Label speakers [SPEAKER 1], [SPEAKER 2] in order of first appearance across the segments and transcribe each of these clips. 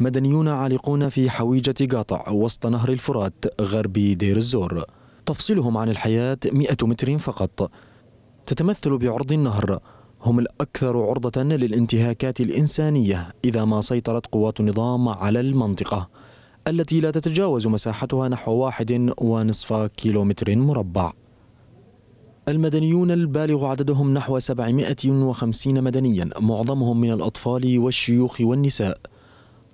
[SPEAKER 1] مدنيون عالقون في حويجة قاطع وسط نهر الفرات غرب دير الزور تفصلهم عن الحياة 100 متر فقط تتمثل بعرض النهر هم الأكثر عرضة للانتهاكات الإنسانية إذا ما سيطرت قوات النظام على المنطقة التي لا تتجاوز مساحتها نحو واحد ونصف كيلومتر مربع المدنيون البالغ عددهم نحو 750 مدنيا معظمهم من الأطفال والشيوخ والنساء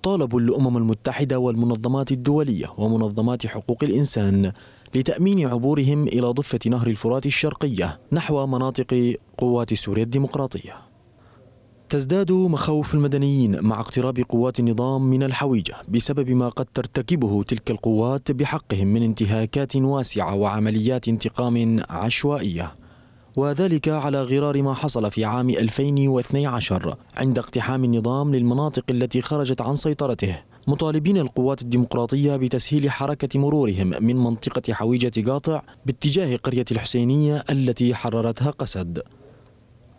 [SPEAKER 1] طالبوا الأمم المتحدة والمنظمات الدولية ومنظمات حقوق الإنسان لتأمين عبورهم إلى ضفة نهر الفرات الشرقية نحو مناطق قوات سوريا الديمقراطية تزداد مخاوف المدنيين مع اقتراب قوات النظام من الحويجة بسبب ما قد ترتكبه تلك القوات بحقهم من انتهاكات واسعة وعمليات انتقام عشوائية وذلك على غرار ما حصل في عام 2012 عند اقتحام النظام للمناطق التي خرجت عن سيطرته مطالبين القوات الديمقراطية بتسهيل حركة مرورهم من منطقة حويجة قاطع باتجاه قرية الحسينية التي حررتها قسد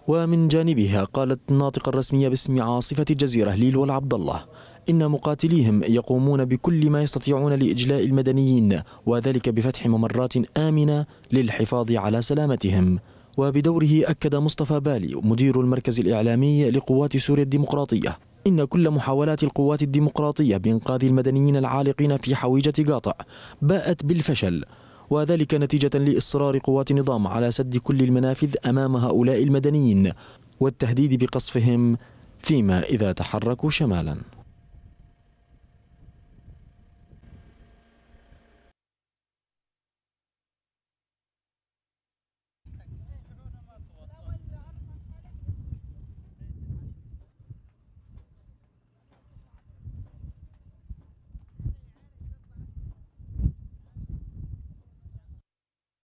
[SPEAKER 1] ومن جانبها قالت الناطقة الرسمية باسم عاصفة الجزيرة ليل والعبد الله إن مقاتليهم يقومون بكل ما يستطيعون لإجلاء المدنيين وذلك بفتح ممرات آمنة للحفاظ على سلامتهم وبدوره أكد مصطفى بالي مدير المركز الإعلامي لقوات سوريا الديمقراطية إن كل محاولات القوات الديمقراطية بإنقاذ المدنيين العالقين في حويجة قاطع باءت بالفشل وذلك نتيجة لإصرار قوات النظام على سد كل المنافذ أمام هؤلاء المدنيين والتهديد بقصفهم فيما إذا تحركوا شمالاً